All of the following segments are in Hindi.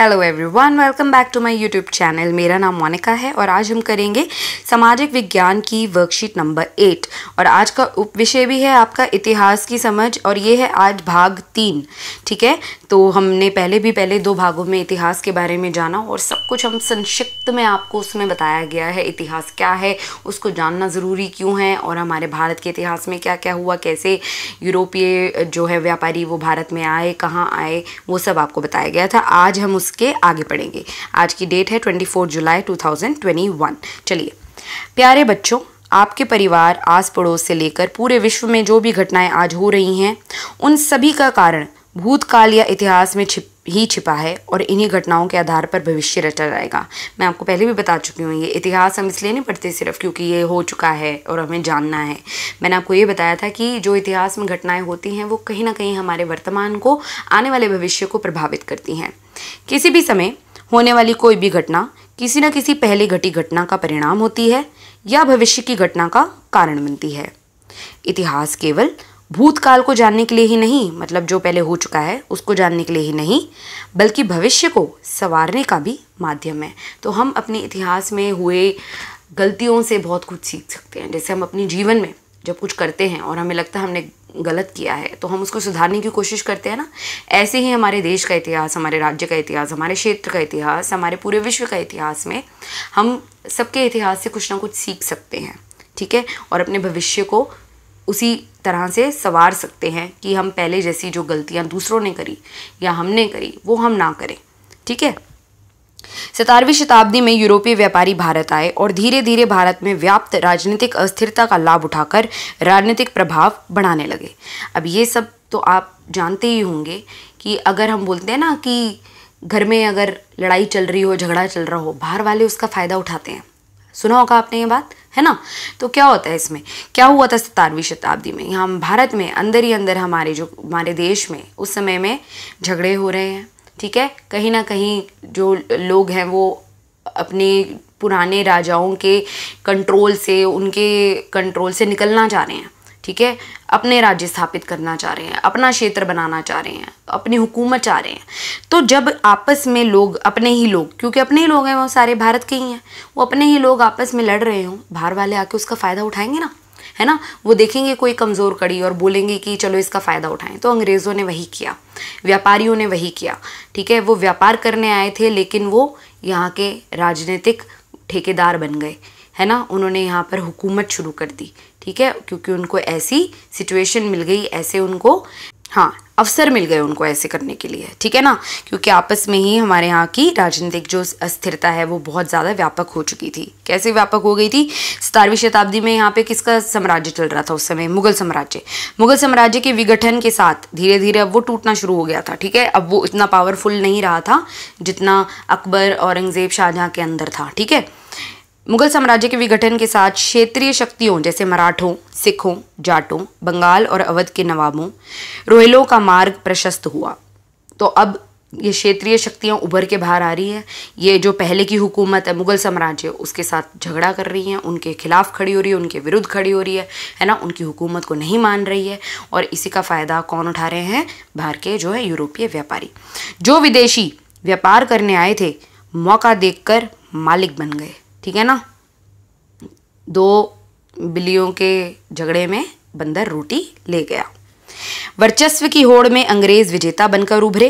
hello everyone welcome back to my YouTube channel मेरा नाम मोनिका है और आज हम करेंगे सामाजिक विज्ञान की वर्कशीट नंबर एट और आज का उप विषय भी है आपका इतिहास की समझ और ये है आज भाग तीन ठीक है तो हमने पहले भी पहले दो भागों में इतिहास के बारे में जाना और सब कुछ हम संक्षिप्त में आपको उसमें बताया गया है इतिहास क्या है उसको जानना ज़रूरी क्यों है और हमारे भारत के इतिहास में क्या क्या हुआ कैसे यूरोपीय जो है व्यापारी वो भारत में आए कहाँ आए वो सब आपको बताया गया था आज हम उस उसके आगे पढ़ेंगे आज की डेट है 24 जुलाई 2021 चलिए प्यारे बच्चों आपके परिवार आस पड़ोस से लेकर पूरे विश्व में जो भी घटनाएं आज हो रही हैं उन सभी का कारण भूतकाल या इतिहास में छिप ही छिपा है और इन्हीं घटनाओं के आधार पर भविष्य रचा जाएगा मैं आपको पहले भी बता चुकी हूँ ये इतिहास हम इसलिए नहीं पढ़ते सिर्फ क्योंकि ये हो चुका है और हमें जानना है मैंने आपको ये बताया था कि जो इतिहास में घटनाएं होती हैं वो कहीं ना कहीं हमारे वर्तमान को आने वाले भविष्य को प्रभावित करती हैं किसी भी समय होने वाली कोई भी घटना किसी न किसी पहले घटी घटना का परिणाम होती है या भविष्य की घटना का कारण बनती है इतिहास केवल भूतकाल को जानने के लिए ही नहीं मतलब जो पहले हो चुका है उसको जानने के लिए ही नहीं बल्कि भविष्य को संवारने का भी माध्यम है तो हम अपने इतिहास में हुए गलतियों से बहुत कुछ सीख सकते हैं जैसे हम अपने जीवन में जब कुछ करते हैं और हमें लगता है हमने गलत किया है तो हम उसको सुधारने की कोशिश करते हैं ना ऐसे ही हमारे देश का इतिहास हमारे राज्य का इतिहास हमारे क्षेत्र का इतिहास हमारे पूरे विश्व का इतिहास में हम सबके इतिहास से कुछ ना कुछ सीख सकते हैं ठीक है और अपने भविष्य को उसी तरह से सवार सकते हैं कि हम पहले जैसी जो गलतियां दूसरों ने करी या हमने करी वो हम ना करें ठीक है सतारवीं शताब्दी में यूरोपीय व्यापारी भारत आए और धीरे धीरे भारत में व्याप्त राजनीतिक अस्थिरता का लाभ उठाकर राजनीतिक प्रभाव बढ़ाने लगे अब ये सब तो आप जानते ही होंगे कि अगर हम बोलते हैं ना कि घर में अगर लड़ाई चल रही हो झगड़ा चल रहा हो बाहर वाले उसका फ़ायदा उठाते हैं सुना होगा आपने ये बात है ना तो क्या होता है इसमें क्या हुआ था सतारवीं शताब्दी में यहाँ भारत में अंदर ही अंदर हमारे जो हमारे देश में उस समय में झगड़े हो रहे हैं ठीक है कहीं ना कहीं जो लोग हैं वो अपने पुराने राजाओं के कंट्रोल से उनके कंट्रोल से निकलना चाह रहे हैं ठीक है अपने राज्य स्थापित करना चाह रहे हैं अपना क्षेत्र बनाना चाह रहे हैं अपनी हुकूमत चाह रहे हैं तो जब आपस में लोग अपने ही लोग क्योंकि अपने ही लोग हैं वो सारे भारत के ही हैं वो अपने ही लोग आपस में लड़ रहे हों बाहर वाले आके उसका फ़ायदा उठाएंगे ना है ना वो देखेंगे कोई कमज़ोर कड़ी और बोलेंगे कि चलो इसका फ़ायदा उठाएं तो अंग्रेज़ों ने वही किया व्यापारियों ने वही किया ठीक है वो व्यापार करने आए थे लेकिन वो यहाँ के राजनीतिक ठेकेदार बन गए है ना उन्होंने यहाँ पर हुकूमत शुरू कर दी ठीक है क्योंकि उनको ऐसी सिचुएशन मिल गई ऐसे उनको हाँ अवसर मिल गए उनको ऐसे करने के लिए ठीक है ना क्योंकि आपस में ही हमारे यहाँ की राजनीतिक जो अस्थिरता है वो बहुत ज़्यादा व्यापक हो चुकी थी कैसे व्यापक हो गई थी सतारवीं शताब्दी में यहाँ पे किसका साम्राज्य चल रहा था उस समय मुगल साम्राज्य मुगल साम्राज्य के विघटन के साथ धीरे धीरे अब वो टूटना शुरू हो गया था ठीक है अब वो इतना पावरफुल नहीं रहा था जितना अकबर औरंगज़ेब शाहजहाँ के अंदर था ठीक है मुगल साम्राज्य के विघटन के साथ क्षेत्रीय शक्तियों जैसे मराठों सिखों जाटों बंगाल और अवध के नवाबों रोहिलों का मार्ग प्रशस्त हुआ तो अब ये क्षेत्रीय शक्तियाँ उभर के बाहर आ रही हैं ये जो पहले की हुकूमत है मुगल साम्राज्य उसके साथ झगड़ा कर रही हैं उनके खिलाफ खड़ी हो रही है उनके विरुद्ध खड़ी हो रही है है ना उनकी हुकूमत को नहीं मान रही है और इसी का फ़ायदा कौन उठा रहे हैं बाहर के जो है यूरोपीय व्यापारी जो विदेशी व्यापार करने आए थे मौका देख मालिक बन गए ठीक है ना दो बिल्लियों के झगड़े में बंदर रोटी ले गया वर्चस्व की होड़ में अंग्रेज विजेता बनकर उभरे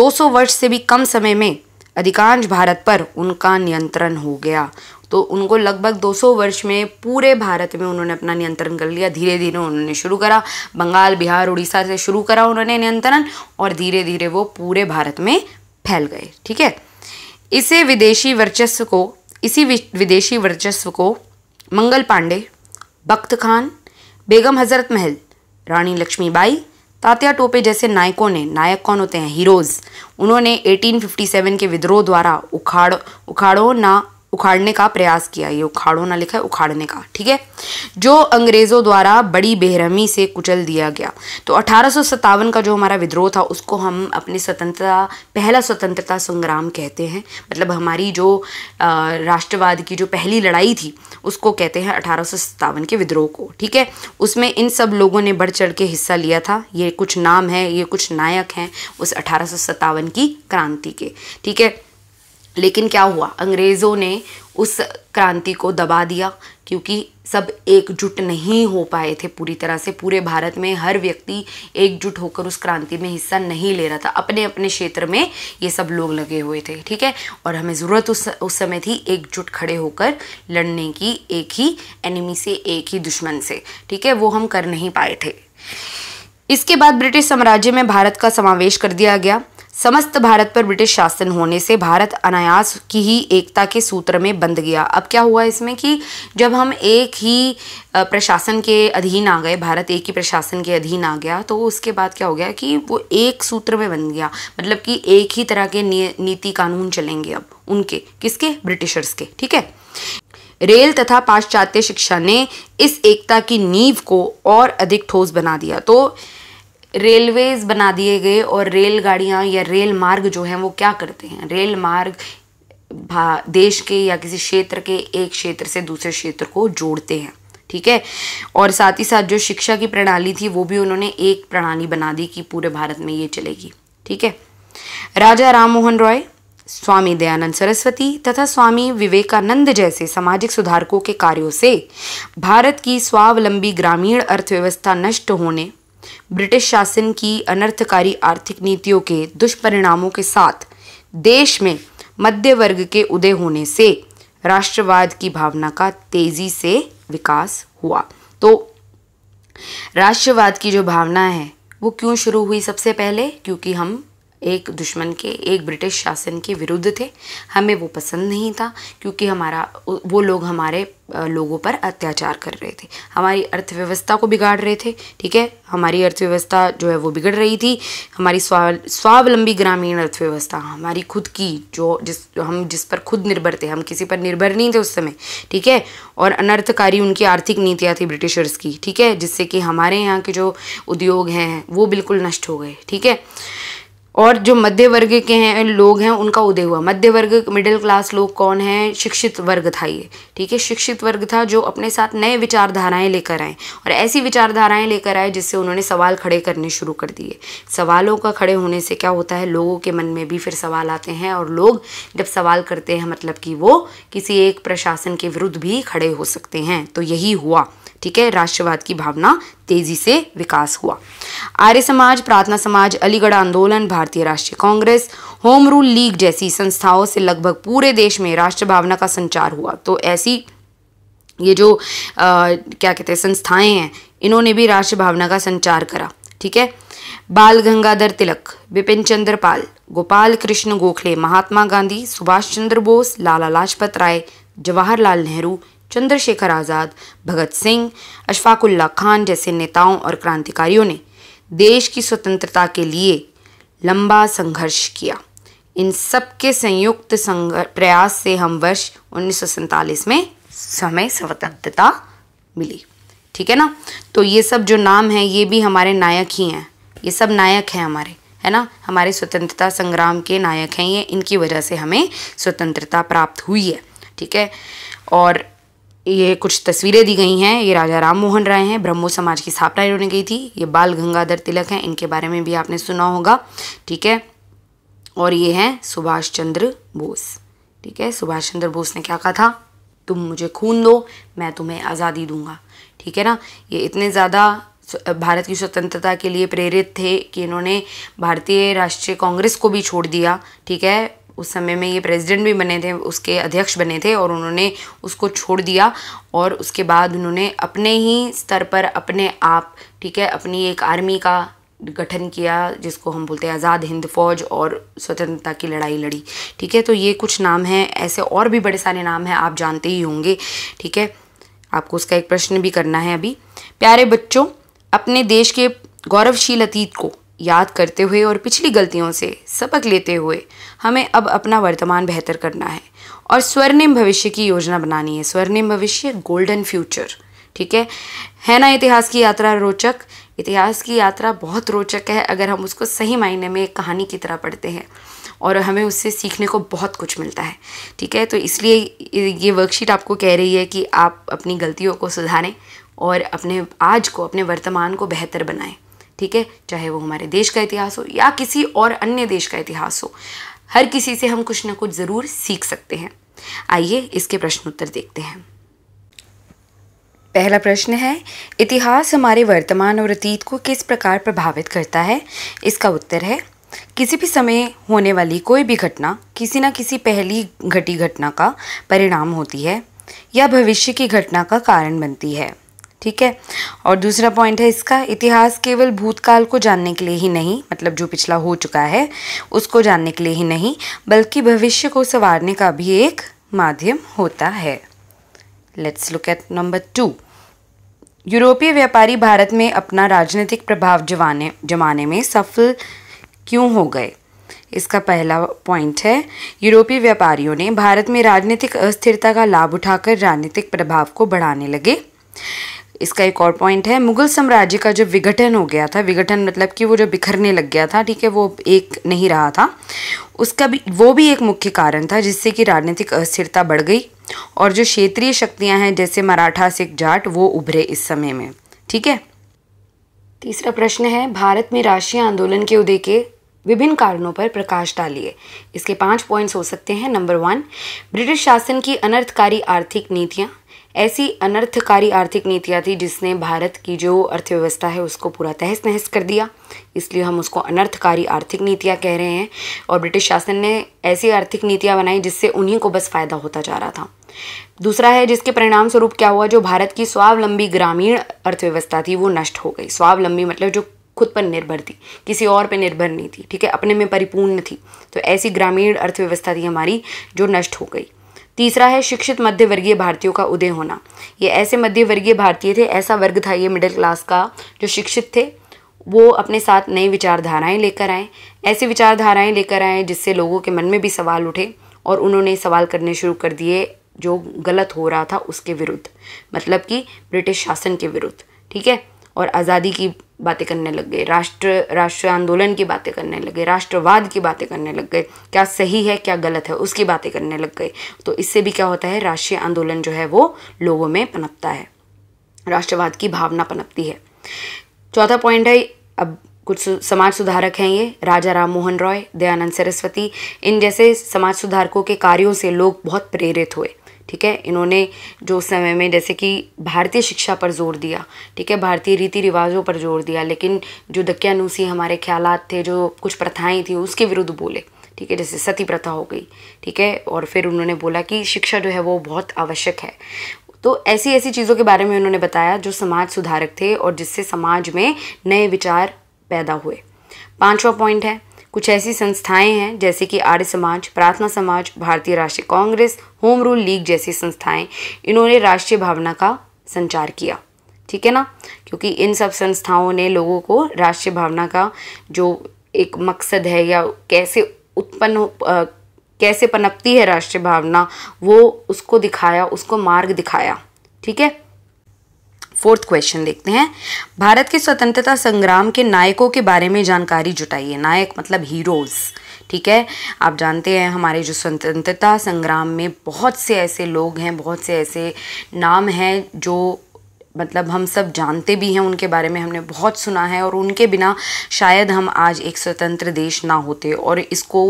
200 वर्ष से भी कम समय में अधिकांश भारत पर उनका नियंत्रण हो गया तो उनको लगभग 200 वर्ष में पूरे भारत में उन्होंने अपना नियंत्रण कर लिया धीरे धीरे उन्होंने शुरू करा बंगाल बिहार उड़ीसा से शुरू करा उन्होंने नियंत्रण और धीरे धीरे वो पूरे भारत में फैल गए ठीक है इसे विदेशी वर्चस्व को इसी विदेशी वर्चस्व को मंगल पांडे बख्त खान बेगम हजरत महल रानी लक्ष्मीबाई तात्या टोपे जैसे नायकों ने नायक कौन होते हैं हीरोज़ उन्होंने 1857 के विद्रोह द्वारा उखाड़ उखाड़ो ना उखाड़ने का प्रयास किया ये उखाड़ो ना लिखा है उखाड़ने का ठीक है जो अंग्रेज़ों द्वारा बड़ी बेहरमी से कुचल दिया गया तो अठारह का जो हमारा विद्रोह था उसको हम अपनी स्वतंत्रता पहला स्वतंत्रता संग्राम कहते हैं मतलब हमारी जो राष्ट्रवाद की जो पहली लड़ाई थी उसको कहते हैं अठारह के विद्रोह को ठीक है उसमें इन सब लोगों ने बढ़ चढ़ के हिस्सा लिया था ये कुछ नाम है ये कुछ नायक हैं उस अठारह की क्रांति के ठीक है लेकिन क्या हुआ अंग्रेज़ों ने उस क्रांति को दबा दिया क्योंकि सब एकजुट नहीं हो पाए थे पूरी तरह से पूरे भारत में हर व्यक्ति एकजुट होकर उस क्रांति में हिस्सा नहीं ले रहा था अपने अपने क्षेत्र में ये सब लोग लगे हुए थे ठीक है और हमें ज़रूरत उस उस समय थी एकजुट खड़े होकर लड़ने की एक ही एनिमी से एक ही दुश्मन से ठीक है वो हम कर नहीं पाए थे इसके बाद ब्रिटिश साम्राज्य में भारत का समावेश कर दिया गया समस्त भारत पर ब्रिटिश शासन होने से भारत अनायास की ही एकता के सूत्र में बंध गया अब क्या हुआ इसमें कि जब हम एक ही प्रशासन के अधीन आ गए भारत एक ही प्रशासन के अधीन आ गया तो उसके बाद क्या हो गया कि वो एक सूत्र में बंध गया मतलब कि एक ही तरह के नीति कानून चलेंगे अब उनके किसके ब्रिटिशर्स के ठीक है रेल तथा पाश्चात्य शिक्षा ने इस एकता की नींव को और अधिक ठोस बना दिया तो रेलवेज़ बना दिए गए और रेलगाड़ियाँ या रेल मार्ग जो हैं वो क्या करते हैं रेल मार्ग भा देश के या किसी क्षेत्र के एक क्षेत्र से दूसरे क्षेत्र को जोड़ते हैं ठीक है और साथ ही साथ जो शिक्षा की प्रणाली थी वो भी उन्होंने एक प्रणाली बना दी कि पूरे भारत में ये चलेगी ठीक है राजा राम मोहन रॉय स्वामी दयानंद सरस्वती तथा स्वामी विवेकानंद जैसे सामाजिक सुधारकों के कार्यों से भारत की स्वावलंबी ग्रामीण अर्थव्यवस्था नष्ट होने ब्रिटिश शासन की अनर्थकारी आर्थिक नीतियों के दुष्परिणामों के साथ देश में मध्य वर्ग के उदय होने से राष्ट्रवाद की भावना का तेजी से विकास हुआ तो राष्ट्रवाद की जो भावना है वो क्यों शुरू हुई सबसे पहले क्योंकि हम एक दुश्मन के एक ब्रिटिश शासन के विरुद्ध थे हमें वो पसंद नहीं था क्योंकि हमारा वो लोग हमारे लोगों पर अत्याचार कर रहे थे हमारी अर्थव्यवस्था को बिगाड़ रहे थे ठीक है हमारी अर्थव्यवस्था जो है वो बिगड़ रही थी हमारी स्वावलंबी ग्रामीण अर्थव्यवस्था हमारी खुद की जो जिस हम जिस पर खुद निर्भर थे हम किसी पर निर्भर नहीं थे उस समय ठीक है और अनर्थकारी उनकी आर्थिक नीतियाँ थी ब्रिटिशर्स की ठीक है जिससे कि हमारे यहाँ के जो उद्योग हैं वो बिल्कुल नष्ट हो गए ठीक है और जो मध्य वर्ग के हैं लोग हैं उनका उदय हुआ मध्य वर्ग मिडिल क्लास लोग कौन हैं शिक्षित वर्ग था ये ठीक है शिक्षित वर्ग था जो अपने साथ नए विचारधाराएं लेकर आए और ऐसी विचारधाराएं लेकर आए जिससे उन्होंने सवाल खड़े करने शुरू कर दिए सवालों का खड़े होने से क्या होता है लोगों के मन में भी फिर सवाल आते हैं और लोग जब सवाल करते हैं मतलब कि वो किसी एक प्रशासन के विरुद्ध भी खड़े हो सकते हैं तो यही हुआ ठीक है राष्ट्रवाद की भावना तेजी से विकास हुआ आर्य समाज प्रार्थना समाज अलीगढ़ आंदोलन भारतीय राष्ट्रीय कांग्रेस होम रूल लीग जैसी संस्थाओं से लगभग पूरे देश में राष्ट्र भावना का संचार हुआ तो ऐसी ये जो आ, क्या कहते हैं संस्थाएं हैं इन्होंने भी राष्ट्र भावना का संचार करा ठीक है बाल गंगाधर तिलक बिपिन चंद्र पाल गोपाल कृष्ण गोखले महात्मा गांधी सुभाष चंद्र बोस लाला लाजपत राय जवाहरलाल नेहरू चंद्रशेखर आज़ाद भगत सिंह अशफाकुल्ला खान जैसे नेताओं और क्रांतिकारियों ने देश की स्वतंत्रता के लिए लंबा संघर्ष किया इन सबके संयुक्त प्रयास से हम वर्ष उन्नीस में हमें स्वतंत्रता मिली ठीक है ना तो ये सब जो नाम है ये भी हमारे नायक ही हैं ये सब नायक हैं हमारे है ना हमारे स्वतंत्रता संग्राम के नायक हैं ये इनकी वजह से हमें स्वतंत्रता प्राप्त हुई है ठीक है और ये कुछ तस्वीरें दी गई हैं ये राजा राम मोहन राय हैं ब्रह्मो समाज की स्थापना इन्होंने की थी ये बाल गंगाधर तिलक हैं इनके बारे में भी आपने सुना होगा ठीक है और ये हैं सुभाष चंद्र बोस ठीक है सुभाष चंद्र बोस ने क्या कहा था तुम मुझे खून दो मैं तुम्हें आज़ादी दूंगा ठीक है ना ये इतने ज़्यादा भारत की स्वतंत्रता के लिए प्रेरित थे कि इन्होंने भारतीय राष्ट्रीय कांग्रेस को भी छोड़ दिया ठीक है उस समय में ये प्रेसिडेंट भी बने थे उसके अध्यक्ष बने थे और उन्होंने उसको छोड़ दिया और उसके बाद उन्होंने अपने ही स्तर पर अपने आप ठीक है अपनी एक आर्मी का गठन किया जिसको हम बोलते हैं आज़ाद हिंद फौज और स्वतंत्रता की लड़ाई लड़ी ठीक है तो ये कुछ नाम हैं ऐसे और भी बड़े सारे नाम हैं आप जानते ही होंगे ठीक है आपको उसका एक प्रश्न भी करना है अभी प्यारे बच्चों अपने देश के गौरवशील अतीत को याद करते हुए और पिछली गलतियों से सबक लेते हुए हमें अब अपना वर्तमान बेहतर करना है और स्वर्णिम भविष्य की योजना बनानी है स्वर्णिम भविष्य गोल्डन फ्यूचर ठीक है है ना इतिहास की यात्रा रोचक इतिहास की यात्रा बहुत रोचक है अगर हम उसको सही मायने में एक कहानी की तरह पढ़ते हैं और हमें उससे सीखने को बहुत कुछ मिलता है ठीक है तो इसलिए ये वर्कशीट आपको कह रही है कि आप अपनी गलतियों को सुधारें और अपने आज को अपने वर्तमान को बेहतर बनाएं ठीक है चाहे वो हमारे देश का इतिहास हो या किसी और अन्य देश का इतिहास हो हर किसी से हम कुछ ना कुछ ज़रूर सीख सकते हैं आइए इसके प्रश्न उत्तर देखते हैं पहला प्रश्न है इतिहास हमारे वर्तमान और अतीत को किस प्रकार प्रभावित करता है इसका उत्तर है किसी भी समय होने वाली कोई भी घटना किसी ना किसी पहली घटी घटना का परिणाम होती है या भविष्य की घटना का कारण बनती है ठीक है और दूसरा पॉइंट है इसका इतिहास केवल भूतकाल को जानने के लिए ही नहीं मतलब जो पिछला हो चुका है उसको जानने के लिए ही नहीं बल्कि भविष्य को संवारने का भी एक माध्यम होता है let's look at number two यूरोपीय व्यापारी भारत में अपना राजनीतिक प्रभाव जमाने जमाने में सफल क्यों हो गए इसका पहला पॉइंट है यूरोपीय व्यापारियों ने भारत में राजनीतिक अस्थिरता का लाभ उठाकर राजनीतिक प्रभाव को बढ़ाने लगे इसका एक और पॉइंट है मुगल साम्राज्य का जो विघटन हो गया था विघटन मतलब कि वो जो बिखरने लग गया था ठीक है वो एक नहीं रहा था उसका भी वो भी एक मुख्य कारण था जिससे कि राजनीतिक अस्थिरता बढ़ गई और जो क्षेत्रीय शक्तियां हैं जैसे मराठा सिख जाट वो उभरे इस समय में ठीक है तीसरा प्रश्न है भारत में राष्ट्रीय आंदोलन के उदय के विभिन्न कारणों पर प्रकाश डालिए इसके पांच पॉइंट्स हो सकते हैं नंबर वन ब्रिटिश शासन की अनर्थकारी आर्थिक नीतियाँ ऐसी अनर्थकारी आर्थिक नीतियाँ थी जिसने भारत की जो अर्थव्यवस्था है उसको पूरा तहस नहस कर दिया इसलिए हम उसको अनर्थकारी आर्थिक नीतियाँ कह रहे हैं और ब्रिटिश शासन ने ऐसी आर्थिक नीतियाँ बनाई जिससे उन्हीं को बस फ़ायदा होता जा रहा था दूसरा है जिसके परिणाम स्वरूप क्या हुआ जो भारत की स्वावलंबी ग्रामीण अर्थव्यवस्था थी वो नष्ट हो गई स्वावलंबी मतलब जो खुद पर निर्भर थी किसी और पर निर्भर नहीं थी ठीक है अपने में परिपूर्ण थी तो ऐसी ग्रामीण अर्थव्यवस्था थी हमारी जो नष्ट हो गई तीसरा है शिक्षित मध्य वर्गीय भारतीयों का उदय होना ये ऐसे मध्य वर्गीय भारतीय थे ऐसा वर्ग था ये मिडिल क्लास का जो शिक्षित थे वो अपने साथ नई विचारधाराएं लेकर आए ऐसी विचारधाराएं लेकर आएँ जिससे लोगों के मन में भी सवाल उठे और उन्होंने सवाल करने शुरू कर दिए जो गलत हो रहा था उसके विरुद्ध मतलब कि ब्रिटिश शासन के विरुद्ध ठीक है और आज़ादी की बातें करने लग गए राष्ट्र राष्ट्रीय आंदोलन की बातें करने लग गए राष्ट्रवाद की बातें करने लग गए क्या सही है क्या गलत है उसकी बातें करने लग गए तो इससे भी क्या होता है राष्ट्रीय आंदोलन जो है वो लोगों में पनपता है राष्ट्रवाद की भावना पनपती है चौथा पॉइंट है अब कुछ समाज सुधारक हैं ये राजा राम मोहन रॉय दयानंद सरस्वती इन जैसे समाज सुधारकों के कार्यों से लोग बहुत प्रेरित हुए ठीक है इन्होंने जो उस समय में जैसे कि भारतीय शिक्षा पर जोर दिया ठीक है भारतीय रीति रिवाजों पर जोर दिया लेकिन जो दक्यानुसी हमारे ख्याल थे जो कुछ प्रथाएँ थी उसके विरुद्ध बोले ठीक है जैसे सती प्रथा हो गई ठीक है और फिर उन्होंने बोला कि शिक्षा जो है वो बहुत आवश्यक है तो ऐसी ऐसी चीज़ों के बारे में उन्होंने बताया जो समाज सुधारक थे और जिससे समाज में नए विचार पैदा हुए पाँचवा पॉइंट है कुछ ऐसी संस्थाएं हैं जैसे कि आर्य समाज प्रार्थना समाज भारतीय राष्ट्रीय कांग्रेस होम रूल लीग जैसी संस्थाएं इन्होंने राष्ट्रीय भावना का संचार किया ठीक है ना क्योंकि इन सब संस्थाओं ने लोगों को राष्ट्रीय भावना का जो एक मकसद है या कैसे उत्पन्न कैसे पनपती है राष्ट्रीय भावना वो उसको दिखाया उसको मार्ग दिखाया ठीक है फोर्थ क्वेश्चन देखते हैं भारत के स्वतंत्रता संग्राम के नायकों के बारे में जानकारी जुटाइए नायक मतलब हीरोज़ ठीक है आप जानते हैं हमारे जो स्वतंत्रता संग्राम में बहुत से ऐसे लोग हैं बहुत से ऐसे नाम हैं जो मतलब हम सब जानते भी हैं उनके बारे में हमने बहुत सुना है और उनके बिना शायद हम आज एक स्वतंत्र देश ना होते और इसको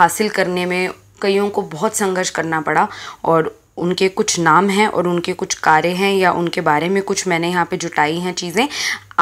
हासिल करने में कईयों को बहुत संघर्ष करना पड़ा और उनके कुछ नाम हैं और उनके कुछ कार्य हैं या उनके बारे में कुछ मैंने यहाँ पे जुटाई हैं चीज़ें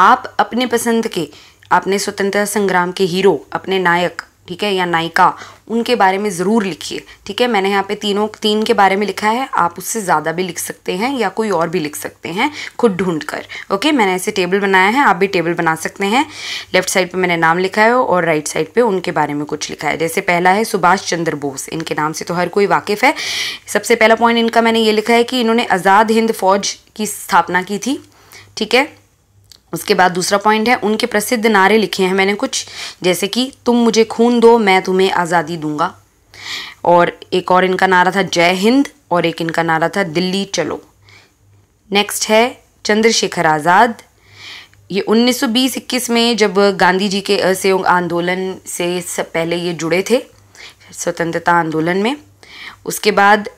आप अपने पसंद के अपने स्वतंत्रता संग्राम के हीरो अपने नायक ठीक है या नायिका उनके बारे में ज़रूर लिखिए ठीक है मैंने यहाँ पे तीनों तीन के बारे में लिखा है आप उससे ज़्यादा भी लिख सकते हैं या कोई और भी लिख सकते हैं खुद ढूंढ कर ओके मैंने ऐसे टेबल बनाया है आप भी टेबल बना सकते हैं लेफ्ट साइड पे मैंने नाम लिखा है और राइट साइड पे उनके बारे में कुछ लिखा है जैसे पहला है सुभाष चंद्र बोस इनके नाम से तो हर कोई वाकिफ़ है सबसे पहला पॉइंट इनका मैंने ये लिखा है कि इन्होंने आज़ाद हिंद फौज की स्थापना की थी ठीक है उसके बाद दूसरा पॉइंट है उनके प्रसिद्ध नारे लिखे हैं मैंने कुछ जैसे कि तुम मुझे खून दो मैं तुम्हें आज़ादी दूंगा और एक और इनका नारा था जय हिंद और एक इनका नारा था दिल्ली चलो नेक्स्ट है चंद्रशेखर आज़ाद ये 1920-21 में जब गांधी जी के असहयोग आंदोलन से सब पहले ये जुड़े थे स्वतंत्रता आंदोलन में उसके बाद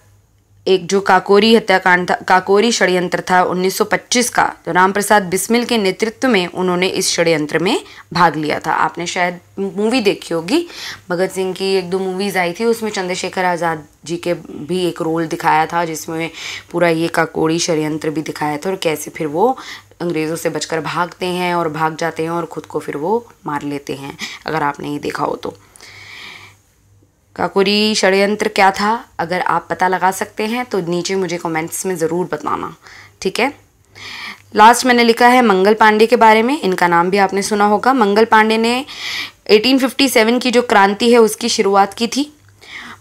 एक जो काकोरी हत्याकांड था काकोरी षड्यंत्र था 1925 का तो राम प्रसाद बिस्मिल के नेतृत्व में उन्होंने इस षड्यंत्र में भाग लिया था आपने शायद मूवी देखी होगी भगत सिंह की एक दो मूवीज़ आई थी उसमें चंद्रशेखर आज़ाद जी के भी एक रोल दिखाया था जिसमें पूरा ये काकोरी षड्यंत्र भी दिखाया था और कैसे फिर वो अंग्रेज़ों से बचकर भागते हैं और भाग जाते हैं और ख़ुद को फिर वो मार लेते हैं अगर आपने ये देखा हो तो काकुरी षडयंत्र क्या था अगर आप पता लगा सकते हैं तो नीचे मुझे कमेंट्स में ज़रूर बताना ठीक है लास्ट मैंने लिखा है मंगल पांडे के बारे में इनका नाम भी आपने सुना होगा मंगल पांडे ने 1857 की जो क्रांति है उसकी शुरुआत की थी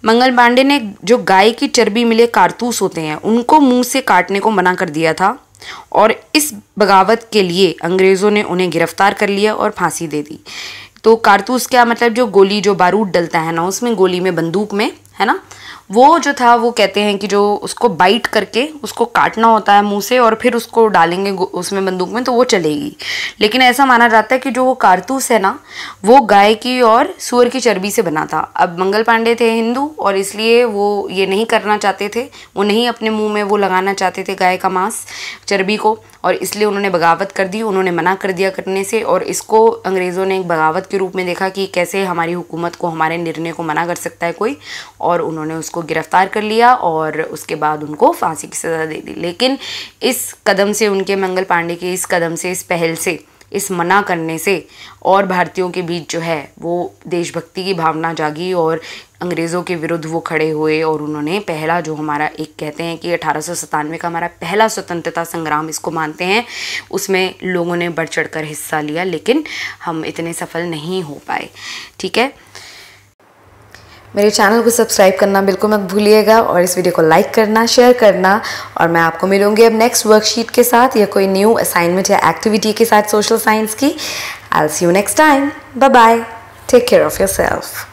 मंगल पांडे ने जो गाय की चर्बी मिले कारतूस होते हैं उनको मुंह से काटने को मना कर दिया था और इस बगावत के लिए अंग्रेज़ों ने उन्हें गिरफ्तार कर लिया और फांसी दे दी तो कारतूस क्या मतलब जो गोली जो बारूद डलता है ना उसमें गोली में बंदूक में है ना वो जो था वो कहते हैं कि जो उसको बाइट करके उसको काटना होता है मुंह से और फिर उसको डालेंगे उसमें बंदूक में तो वो चलेगी लेकिन ऐसा माना जाता है कि जो वो कारतूस है ना वो गाय की और सुअर की चर्बी से बना था अब मंगल पांडे थे हिंदू और इसलिए वो ये नहीं करना चाहते थे वो नहीं अपने मुँह में वो लगाना चाहते थे गाय का मांस चर्बी को और इसलिए उन्होंने बगावत कर दी उन्होंने मना कर दिया करने से और इसको अंग्रेज़ों ने एक बगावत के रूप में देखा कि कैसे हमारी हुकूमत को हमारे निर्णय को मना कर सकता है कोई और उन्होंने उसको गिरफ्तार कर लिया और उसके बाद उनको फांसी की सज़ा दे दी लेकिन इस कदम से उनके मंगल पांडे के इस कदम से इस पहल से इस मना करने से और भारतीयों के बीच जो है वो देशभक्ति की भावना जागी और अंग्रेज़ों के विरुद्ध वो खड़े हुए और उन्होंने पहला जो हमारा एक कहते हैं कि अठारह का हमारा पहला स्वतंत्रता संग्राम इसको मानते हैं उसमें लोगों ने बढ़ चढ़ कर हिस्सा लिया लेकिन हम इतने सफल नहीं हो पाए ठीक है मेरे चैनल को सब्सक्राइब करना बिल्कुल मत भूलिएगा और इस वीडियो को लाइक करना शेयर करना और मैं आपको मिलूंगी अब नेक्स्ट वर्कशीट के साथ या कोई न्यू असाइनमेंट या एक्टिविटी के साथ सोशल साइंस की I see you next time bye bye take care of your self